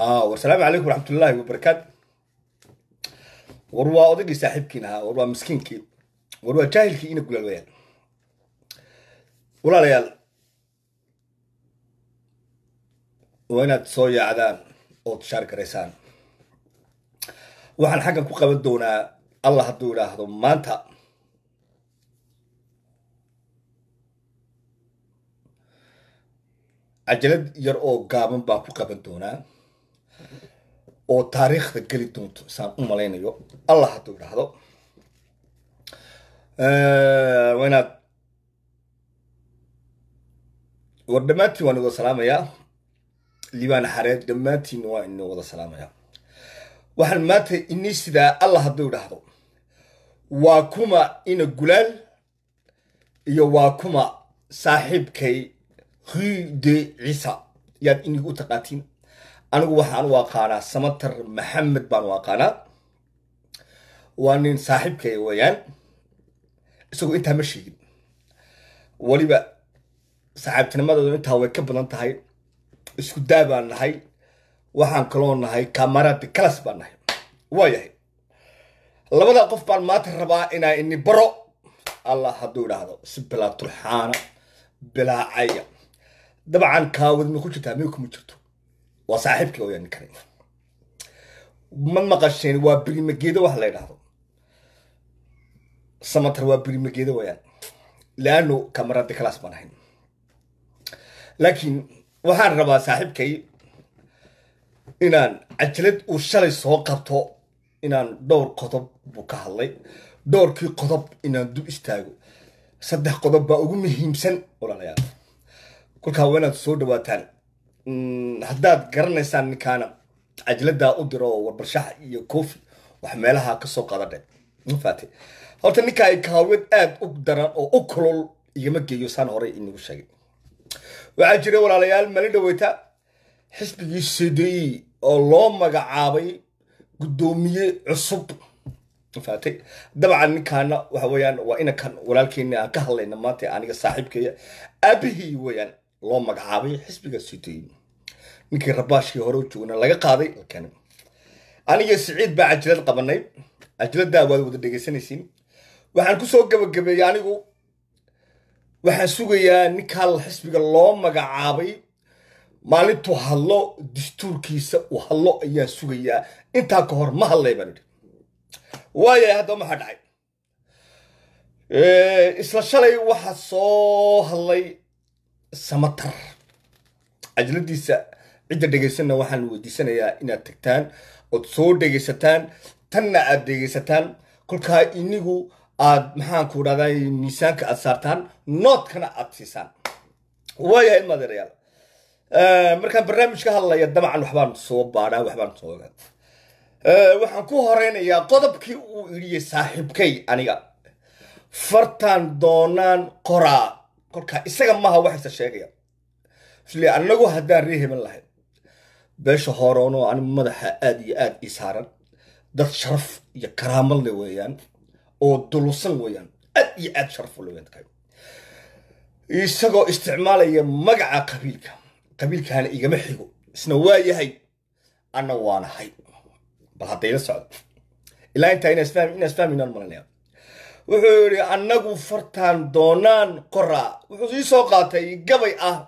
wasalaamu calaykum waraxmatullaahi wabarakaatu war waa odagii saaxiibkiin ahaa war waa miskiinkii war waa jaahilkii ina gulaal wayaan walaalayaal waa inaad soo yaacdaan ood shaari karaysaan waxaan xaggan ku qaban doonaa allah hadduu idhaahdo maanta cajalad yar oo gaaban baan ku qaban doonaa oo taariikhda geli doonto saan u malaynayo allah hadduu idhaahdo e, waa inaad war dhammaantiin waan wada salaamayaa liibaan xareed dhammaantiin waa ina wada salaamayaa waxaan maanta ini sidaa allah hadduu idhaahdo waa kuma ina gulaal iyo waa kuma saaxiibkay ri de ciisa yaad inigu taqaatiin anigu waxaan u aqaanaa samatar maxamed baan u aqaanaa waa nin saaxiibkay ah weeyaan isagoo intaa ma sheegin weliba saxaabtinimadoodu intaa way ka badan tahay isku daa baan nahay waxaan kaloo nahay camarade calas baan nahay waayahay labada qof baan maanta rabaa inaa ini baro allah hadduu idhaahdo si bilaa turxaana bilaacaya dabcan kaawadma ku jirtaa miy kuma jirto waa saaxiibkii ooyaani karay ma maqasheen waa birimageedo wax la ydhahdo samatar waa birimageedo wayaan laano kamarada kalaas baan ahayn laakiin waxaan rabaa saaxiibkay inaan cajalad uu shalay soo qabto inaan dhowr qodob buu ka hadlay dhowrkii qodob inaan dub istaago saddex qodob baa ugu muhiimsan walaalayaal kolkaa waa inaad soo dhawaataan haddaad garanaysaan ninkaana cajladaa u diro oo iyo koofi wax meelaha kasoo qaadadhe mafate horta ninkaa kahawad aada u daran oo u kulol igama geeyo saan horey inagu sheegay waxaa jira walaalayaal mali dhaweyta xisbigii sidi oo loo magacaabay gudoomiye cusub mafatay dabcan ninkaana waxa weyaan waa inankan walaalkeeni aan ka hadlayna maanta aniga saaxiibkeya abihii weyaan loo magacaabay xisbiga sidi ninkii rabaashkii hore u joognaa laga qaaday la keenay siciid baa cajilad qabanay cajiladaa waad wada dhegaysanaysiin waxaan kusoo gabagabeeyey anigu waxaan sugayaa ninkaal xisbiga loo magacaabay maalintu hadlo dastuurkiisa u hadlo ayaan sugayaa intaa ka hor ma hadlay baan idhi waayahay haddaba maxaa dhacay isla shalay waxaa soo hadlay samatar cajladiisa cidda dhegaysanna waxaan weydiisanayaa inaad tagtaan ood soo dhegeysataan tanna aad dhegaysataan kolkaa inigu aad maxaanku dhahda miisaanka aad saartaan noodkana aad siisaan waayahay madeerayaal markaan barnaamij ka hadlaya dabcan waxbaan soo baadhaa waxbaan soo waxaan ku horeynayaa qodobkii uu idhiyey saaxiibkay aniga fartaan doonaan qoraa kolkaa isaga maha waxayse sheegaya isle annagu haddaan reeheban lahayn beesha hooreonoo anigu madaxa aad iyo aad ii saaran dad sharaf iyo karaamo le weeyaan oo dulusan weeyaan aad iyo aad sharaf ule weyan tahay isagoo isticmaalaya magaca qabiilka qabiilkaana igama xigo isna waa yahay anna waanahay bal haddayla socdo ilaa intaa inaas fahminaan malanaya wuxuu yidhi annagu fartaan doonaan qoraa wuxuu ii soo qaatay gabay ah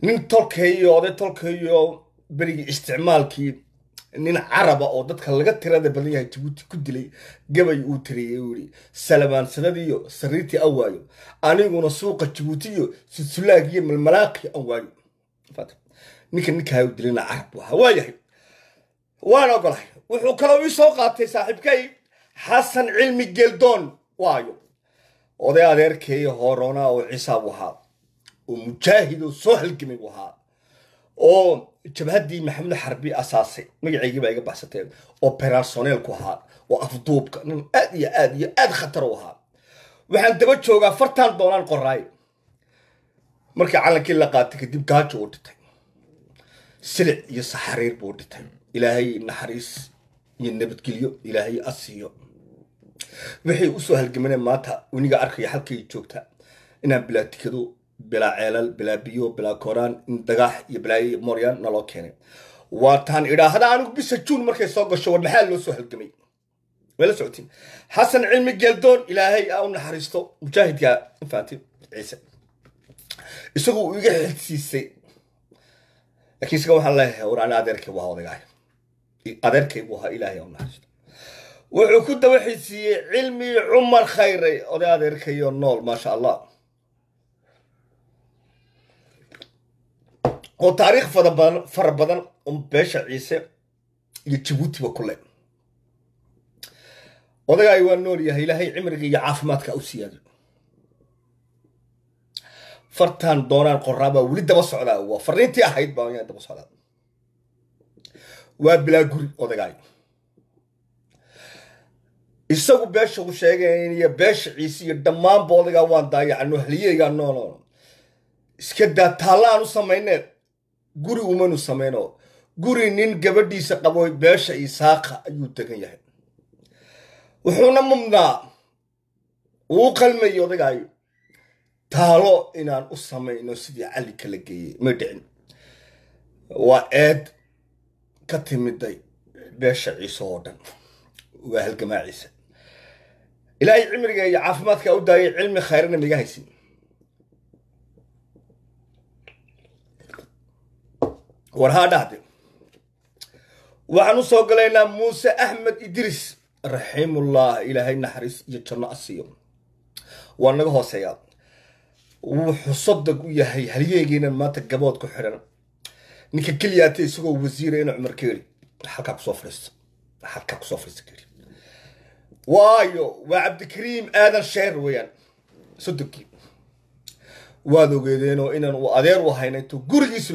nin tolkayo oday tolkayo berigii isticmaalkii nin caraba oo dadka laga tirada badan yahay jabuuti ku dilay gabay uu tiriyey uu yidhi salabaansadadiiyo sariirtii aan waayo aniguna suuqa jibuutiyo susulaagiyo malmalaaqii aan waayo ninka ninkaa u dilina carab bu waayahay waan ogolahay wuxuu kaloo ii soo qaatay saaxiibkay xasan cilmi geldoon waayo oday adeerkeeyo hooroona oo ciisaa buu ahaa oo mujaahid oo soo halgamay u ahaa oo jabhadii maxamed xarbi asaasay magaceygii iga baxsateen oo beraasoneelku ahaa oo afduubka nin aad iyo aad iyo aad khatar u ahaa waxaan daba joogaa fartaan doonaan qoraay markii calankii la qaatay kadib gaajo uu dhitay silic iyo saxariir buu dhitay ilaahay naxariis iyo nabadgelyo ilaahay asiiyo waxay usoo halgamaneen maanta weniga arkaya halkay joogta inaan bilaatikado bilaa ceelal bilaa biyo bilaa koraan in dagax iyo bilaa moryan naloo keenay waataan idhaahda anigu bisha juun markay soo gasho wardhaxaa loo soo halgamay way socotiin xasan cilmi geeldoon ilaahay a u naxariisto mujaahidka infanti ciise isagu uu iga xil siisay isaga waxaan leeyahay war ani adeerkaygu ahaa odagaah adeerkaygu ahaa ilaahay a u naxariisto wuxuu ku daba xisiiyey cilmi cumar khayre oday adeerkayo nool maasha allah oo taariikh fara badan beesha ciise iyo jabuutiba ku le odagaay waa nool yahay ilaahay cimriga iyo caafimaadka u siyaado fartaan doonaan qoraabaa weli daba socdaa waa fariintii ahayd baa daba socdaa waa bilaa guri odagaay isagu beesha u sheegaynaya beesha ciise iyo dhammaanba odagaa waan daayacno halyeygaa nooloono iska daa u samayneed guri umanu samayno guri nin gabadhiisa qaboy beesha iyo isaaqa ayuu degan yahay wuxuuna mudnaa uu qalmayo odagaayo taalo inaan u samayno sidii cali kala geeyey ma dhicin waa eed ka timiday beesha ciise oo dhan waa halgamaa ciise ilaahay cimriga iyo caafimaadka u daayay cilmi khayrana miga haysin war haa dhahde waxaan u soo galaynaa muuse axmed idris raximullah ilaahay naxariis iyo janno asiyo waa naga hooseeyaa wuxuu sadag u yahay halyeegeynan maanta gabood ku xidhan ninka keliyaata isagoo wasiira ina cumar keeli halkaa kusoo fadhiisto halkaa kusoo fadhiista keeli waayo waa cabdikariim aadan sheer weyaan sadogkii waad ogeedeenoo inaanu adeer u ahayn intuu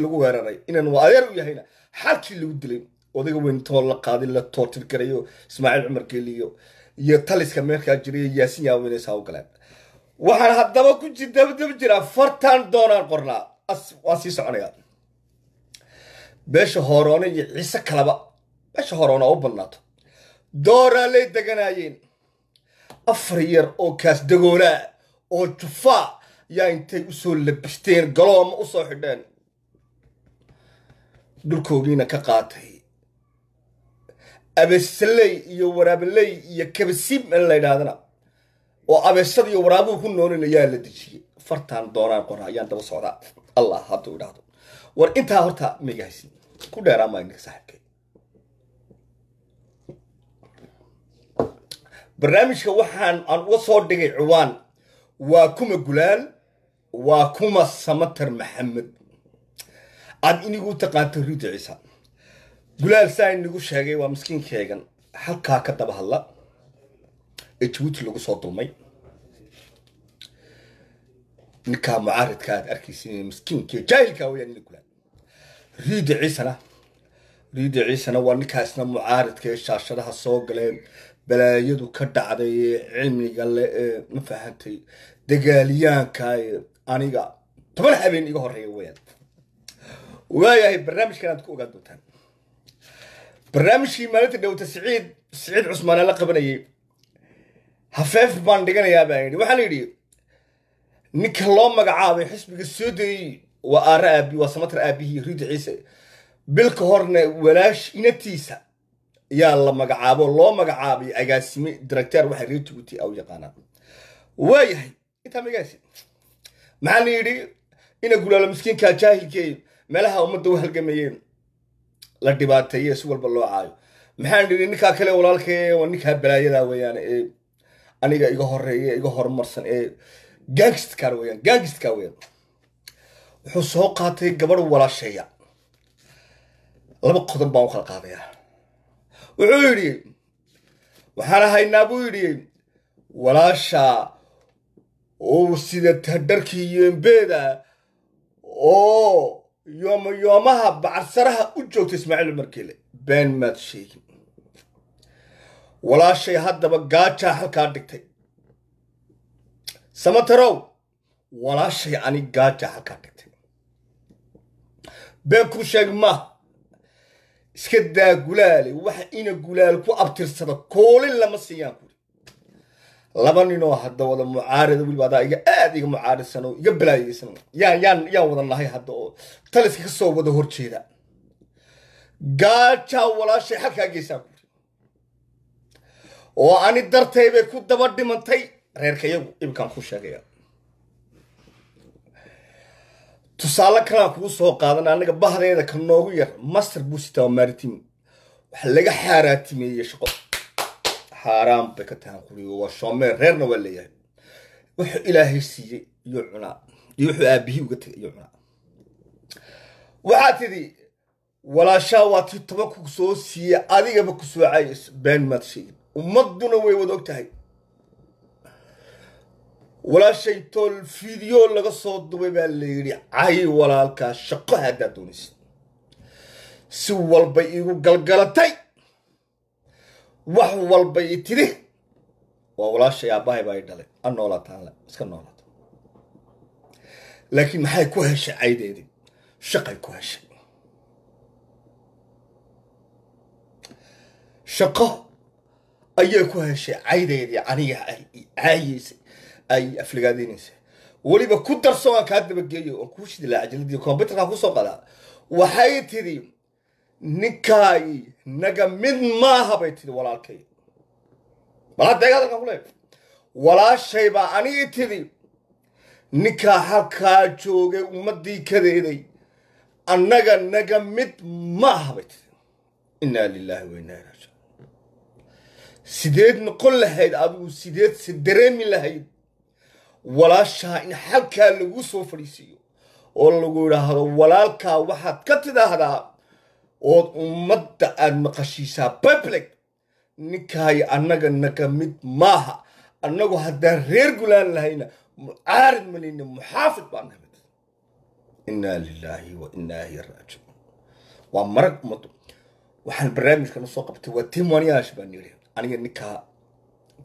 lagu weeraray inaanu adeer u yahayna xalkii lagu dilay odaga weyn la qaadin la toortir karayo ismaaciil cumar geeliyo iyo taliska meelkaa jiray yaasin yaaweyne saa u galeen waxaan haddaba ku dabadaba jiraa fartaan doonaan qornaa waa sii soconayaa beesha hooroona iyo ciise kalaba beesha hooroona u badnaato dooraa deganaayeen afar yar oo kaas dagoolaa oo jufaa yaa intay usoo labisteen galooma usoo xidheen dhulkoodiina ka qaatay abesaley iyo waraabaley iyo kabasib in laydhahdana oo abesad iyo waraabuhu ku noolin yaa la dejiyey fartaan doonaan qora ayaan daba socdaa allah hadduu idhaahdo war intaa horta megahaysin ku dheeraa maagnika saaxiibkay barnaamijka waxaan aan uga soo dhigay ciwaan waa kuma gulaal waa kuma samater maxamed aad inigu taqaanto rido ciisa gulaal saa inigu sheegay waa miskiinkeegan halkaa ka daba hadla ee jabuuti lagu soo dulmay ninkaa mucaaridka aad arkaysin miskiinke jaahilka waya nin gulaal rido ciisana rido ciisana waa ninkaa mucaaridka ee shaashadaha soo galeen balaayadu ka dhacday ee cilmiga le ee ma fahantay dagaaliyaanka ee aniga toban habeen iga horeeya weyaan waayahay barnaamijkan aad ku ogaan doontaan barnaamijkii maalinta dhowta siciid siciid cusmaane la qabanayay hafeef baan dhiganayaa baan yidhi waxaan yidhi ninka loo magacaabay xisbiga soo dayey waa aare aabi waa samatar aabihii riida ciise bil horna walaash inatiisa yaa la magacaabo loo magacaabay agaasime directeer waxay reetigu ti au yaqaanaan waayahay intaa magaasid maxaana yidhi ina gulaalo miskiinka jaahilkey meelaha ummadda u halgamayey la dhibaateeyo si walba loo caayo maxaan idhi ninkaa kale walaalkee waa ninkaa balaayada weeyaan ee aniga iga horeeya iga horumarsan ee gangstka weyaan gangstka weyaan wuxuu soo qaatay gabadh walaasheeya laba qodob baan u kala qaadayaa wuxuu yidhi waxaan haynaa buu yidhi walaasha oo sida tadharkii yeembeeda oo yoomayoomaha bacarsaraha u joogta ismaaciil cumarkeele been maad sheegin walaashay haddaba gaajaa halkaa dhigtay samatarow walaashay ani gaajaa halkaa dhigtay been kuu sheeg ma iska daa gulaale waxa ina gulaal ku abtirsada koolin lama siiyaan laba ninoo hadda wada mucaarada weliba adaa iga aad iga mucaarisan oo iga balaayeysan yaan yaan yaan wada nahay hadda oo taliska kasoo wada horjeeda gaajaa walaashay xalkaa geysaa ku oo ani dartay bay ku daba dhimantay reerkayagu ibkaan ku sheegaya tusaale kalaan kugu soo qaadana annaga bahdeeda ka noogu yar master buu sitaa waxa laga xaaraatimeeyey shaqo xaaraan bay ka tahay hanquriyo waa shoomeel reerna waa leeyahay wuxuu ilaahay siiyey iyo cunaa iyo wuxuu aabihii uga tegay iyo cunaa waxaa tidhi walaashaa waa tii taba soo siiyey adigaba ku soo caayayso been maad sheegin ummadduna way wada og tahay walaashaytool fiideo laga soo dubay baa la yidhi cay walaalkaa shaqo haddaa doonaysa si walbay igu galgalatay wax walba i tidhi waa walaashay aabbahay baa i dhalay anoolataanle iska noolaata laakiin maxay ku heshay caydeedii shaqay ku heshay shaqo ayay ku heshay caydeedii aniga caayiysay ay afligaadinaysay weliba ku darso aan kaa dabageeyo oon kuu shidilaa cajaladii combyutarkaan kusoo qadaa waxay tidi ninkaagi naga mid maaha bay tidi walaalkay maladeeg walaashaybaa kule anigii tidi ninkaa halkaa joogay ummaddii kadeeday annaga naga mid maaha bay tidi innaa lilaahi wa innaa sideed noqon lahayd adigu sideed si dareemi lahayd walaashaa in halkaa lagu soo fadhiisiiyo oo lagu idhaahdo walaalkaa waxaad ka tidhaahdaa ood ummadda aad maqashiisaa public ninkahay annaga naga mid maaha annagu haddaan reer gulaan lahayna mucaarid malayna muxaafid baa nahay inaa lilaahi wa inaa raajicuun waa marag ummaddu waxaan barnaamijkana soo qabtay waa timwaniyaash baan yidhi aniga ninkaa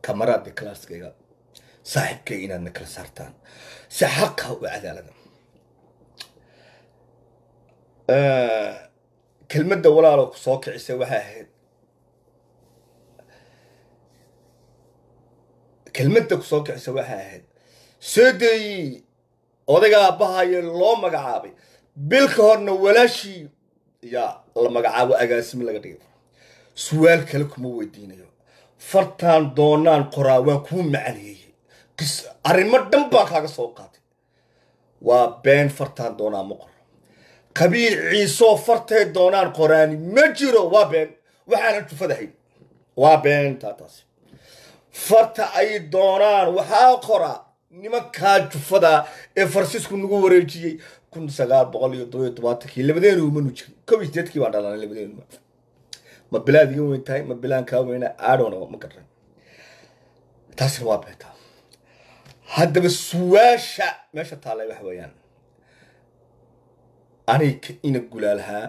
kamaraada kalaaskayga saaxiibkayga inaadna kala saartaan si xaqa ah u cadaalada kelmadda walaalo soo kicisay waxay ahayd kelmadda ku soo kicisa waxay ahayd soo deeyi odayga loo magacaabay bilka horna walaashii yaa la magacaabo agaasimi laga dhigay su-aal kale kuma weydiinayo fartaan doonaan qoraa waa kuu macaneeyey arrimo dhan baan kaaga soo qaatay waa been fartaan doonaa ma qor qabiil kabiiciisoo fartay doonaan qoraani ma jiro waa been waxaan antu waa beenta farta ay doonaan waxaa qora nimankaa jufada ee farsisku nagu wareejiyey kun sagaal boqol iyo todobiyo tobaatankii labadeenugu manu jirin kob sideedkii baa dhalanay labadeenuma ma bilaad iga weyn tahay ma bilaan kaa weyna aadhownaba ma garan taasina waa beenta haddaba suwaasha meesha taallay waxa weeyaan aniga ina gulaalhaa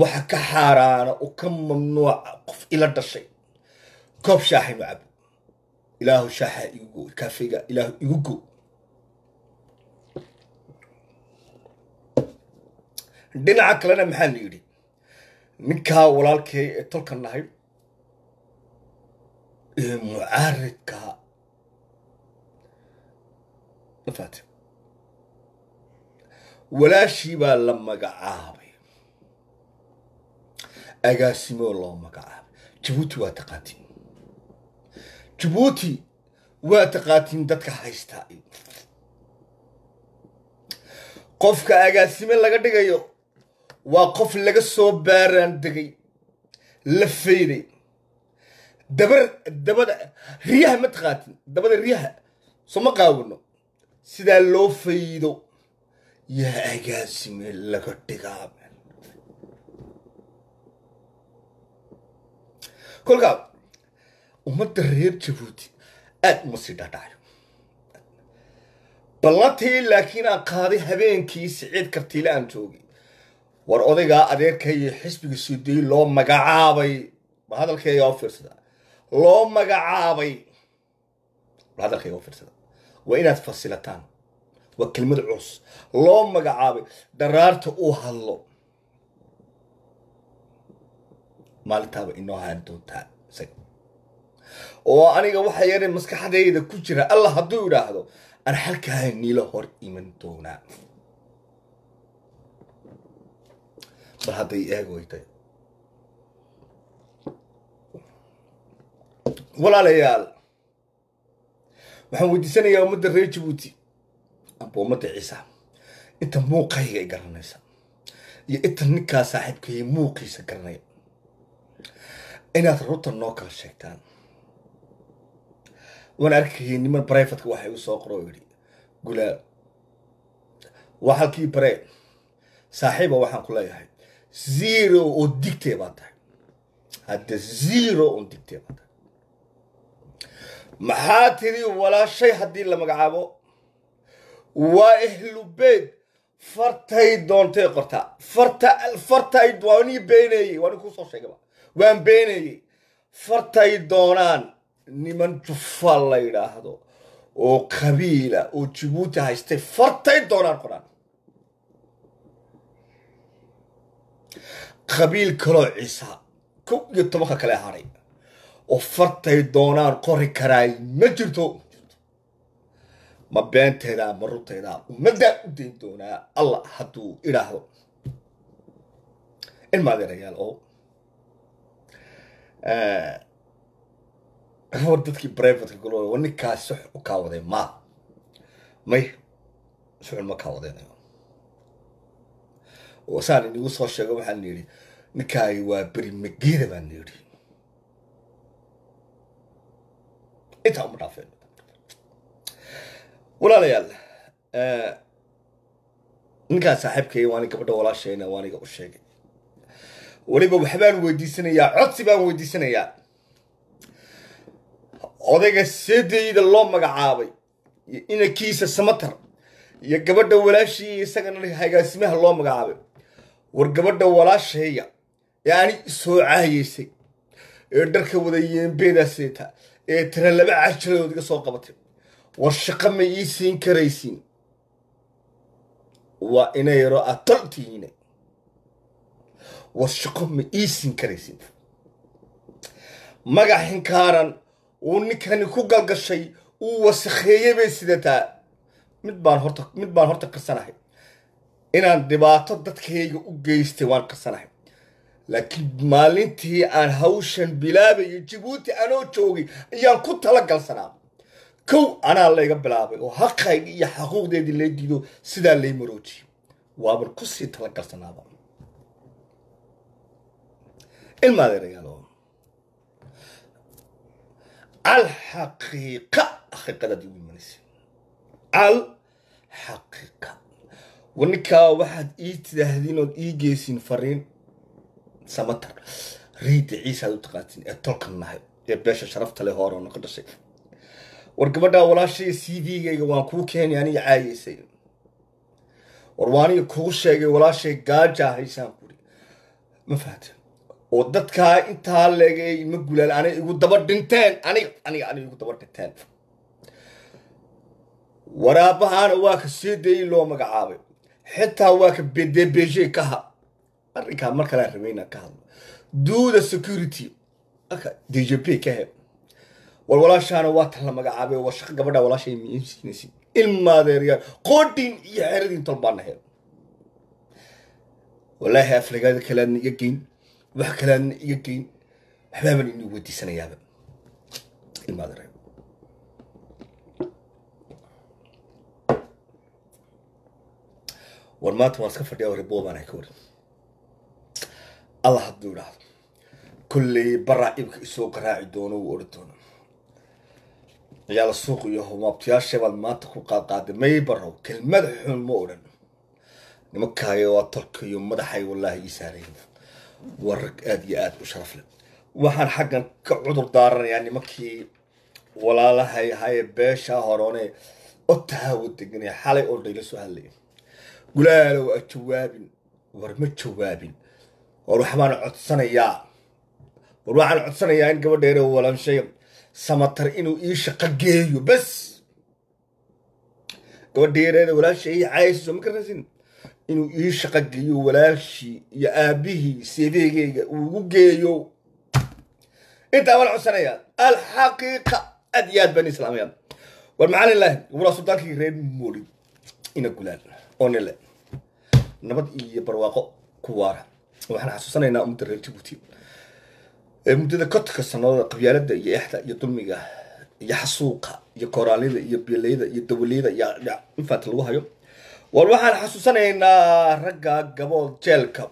waxa ka xaaraana oo ka mamnuuca qof ila dhashay koob shaaxay ma cabo ilaahu shaaxaa igu go kaafeyga ilaahu igu go dhinaca kalena maxaa la yidhi ninkaa walaalkee ee tolka nahay ee mucaaridka mafate walaashii baa la magacaabay agaasimo loo magacaabay jabuuti waa taqaatiin jabuuti waa taqaatiin dadka haysta qofka agaasime laga dhigayo waa qof laga soo baaraan degay la fayday dabar dabada riyaha ma taqaatin dabada riyaha soo ma qaawano sidaa loo faydo yaa agaasime laga dhigaa kolkaa ummadda reer jabuuti aada uma sii dhadhacayo ballantii laakiin aan qaaday habeenkii siciid kartiile aan joogi war odaygaa iyo xisbiga suudiyi loo magacaabay war hadalkayga u fiirsada loo magacaabay war hadalkayga u fiirsada waa inaad fasilataan waa kelmad cus loo magacaabay daraarta uu hadlo maalintaaba inoo haari doontaa isaga oo aniga waxaa yare maskaxdayda ku jira allah hadduu idhaahdo aan xalkaa niilo hor iman doonaa bal hadday eeg weytay walaalayaal waxaan weydiisanayaa ummadda reer jabuuti aboommada ciisa inta muuqayga ay garanaysa iyo inta ninkaa saaxiibkaiyo muuqiisa garanaya inaad runta noo kala sheegtaan waan arkayay niman bareyfatka waxay usoo qoro oo yidhi gulaal waa halkii baree saaxiiba waxaan ku leeyahay zero oo digtee baa tahay hadda zero oo digtee baa tahay maxaa tiri walaashay haddii la magacaabo waa ehlu beyt fartay doontay qortaa fartay waanii beeneeyey waa nin soo sheegaba waan beeneeyey fartay doonaan niman jufaal la yidhaahdo oo qabiila oo jibuuti haystay fartay doonaan qoraan qabiil kaloo ciisa kow iyo tobanka kale haray oo fartay doonaan qori karaay ma jirto ma beentayda ma runteeda ummaddaa u dayn doonaa allah hadduu idhaaho ilma adeerayaal oo eh, war dadkii brivatka galo war ninkaas suxun u kaawaday ma may suxun ma kaawadaynayo saan inigu soo sheego waxaan yidhi ninkaay waa berimageeda baan yidhi intaa uma dhaafeen walaalayaal eh, ninkaan saaxiibkay waan gabadha walaashayna waan iga u sheegay weliba waxbaan weydiisanayaa codsi baan weydiisanayaa odayga seedeyda loo magacaabay iyo inankiisa samatar iyo gabadha walaashayya isagana hagaasimaha loo magacaabay war gabadha walaashayga ee ani soo caayeysay ee dharka wada yeembeedaa seeta ee tira laba cajiladood iga soo qabatay war shaqo ma ii siin karaysiin waa ina yaroo aad war shaqo ma ii siin karaysiin magaxin kaaran uu ninkani ku galgashay uu wasakheeyey bay sidataa mid baan horta mid baan horta qirsanahay inaan dhibaato dadkayga u geystay waan qirsanahay laakiin maalintii aan hawshan bilaabayo jabuuti anoo joogay ayaan ku tala galsanaa kow anaa layga bilaabay oo xaqaygii iyo xaquuqdeedii lay diido sidaa lay marooji waaban kusii talagalsanaaba galsanaaba ilmaadeerayaalo alxaqiiqa xaqiiqadaadii ugu imanaysa al warninkaa waxaad ii tidaahdin ood ii geysiin fariin samatar riida ciisaad u taqaatin ee tolkan nahay ee beesha sharafta leh hooroo noqo dhashay war gabadhaa walaashay c v-gayga waan kuu keenay aniga caayeysay war waa aniga kuu sheegay walaashay gaaja haysaan kuri ma fahat oo dadkaa intaa leegay ma gulaan aniga igu daba dhinteen aniga aniga aniga igu daba dhinteen waraabahaana waa ka sii dayey loo magacaabay xitaa waa ka bedebeje kaha arrinkaa mar kalea rabayna ka hadlo duuda security djp ka heb war walaashaana waa tan la magacaabay war shaqo gabadha walaashay miin siinaysid ilmaadeeryaa iyo xeradiin tolbaana hel walaahi afrikada kaleadna iga geyn wax kaleadna iga geyn waxbaaban inuu weydiisanayaaba ilmaadeer war maanta waan iska fadhiya war boobaan ka warin allah hadduu idhaahdo kulley baraac ibka isoo garaaci doono wuu odhan doona ciyaal suuq iyo humaabtayaashay baad maanta ku qaadqaaday maybarow kelmada xun ma odhan nimankaaga waa tolkiyo madaxay wallaahi ii saarayn waa rag aada iyo aada u sharaf leh waxaan xaggan ka cudur daaranayaa nimankii walaalahay ahaye beesha horoone otahaawo deganaya xalay ordayla soo hadlaya gulaalow a jawaabin war ma jawaabin war waxbaan codsanayaa war waxaan codsanayaa in gabadheere walanshay samatar inuu ii shaqo geeyo bas gabadha yareeda walaasha soo ma garanaysin inuu ii shaqo geeyo walaashii iyo aabihii seedeegeyga uugu geeyo intaa wala codsanaya alxaqiiqa aad iyo aad bani islaamaya war maxaa lilaahi wulaa sultaankii reer mooli ina gulaan oo nile nabad iyo barwaaqo ku waara waxaan xasuusanaynaa ummadda reer jibuuti muddada kontonka sannadood qabyaalada iyo exda iyo dulmiga iyo xasuuqa iyo kooraalida iyo bieleyda iyo dawaliyada iyo infaat lagu hayo war waxaan xasuusanaynaa ragga gabood jeelka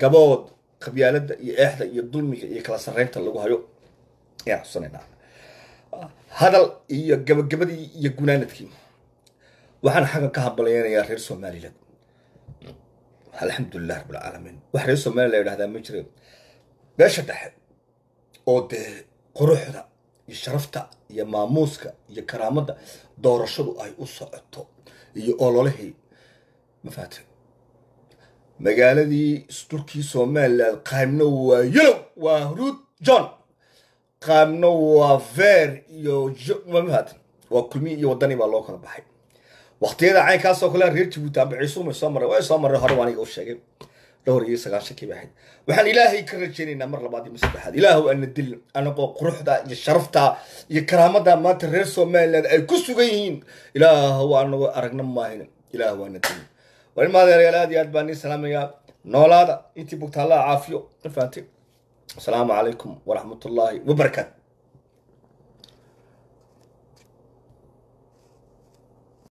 gabood qabyaalada iyo exda iyo dulmiga iyo kala sareynta lagu hayo ayaan xasuusanaynaa hadal iyo gabagabadii iyo gunaanadkii waxaan xaggan ka hambalyeynayaa reer somalilan alxamdulilah rabbilcaalamiin wax reer somalilan la yidhahdaa ma jire meesha dhexe oo dee quruxda iyo sharafta iyo maamuuska iyo karaamada doorashadu ay u socoto iyo ololahey mafaate magaaladii isturkii somalilan qaybna waa yalow waa ruud john qaybna waa ver iyo mafaate waa kulmi iyo wadani baa loo kala baxay waqtiyada caynkaasoo kale reer jibuuti amba ciisuumay soo marray way soo marray hore waa aniga u sheegay dhowr iyo sagaashankii ahayd waxaan ilaahay ka rajaynaynaa mar labaad iyo mar saddexaad ilaahu aana dilin anagoo quruxda iyo sharafta iyo karaamada maanta reer somaliland ay ku sugan yihiin ilaahu anagoo aragna maahin ilaahu aana dilin war ilmaa aad iyo aad baan niin salaamayaa noolaada intii bugta caafiyo ma asalaamu calaykum waraxmatullaahi wabarakaatu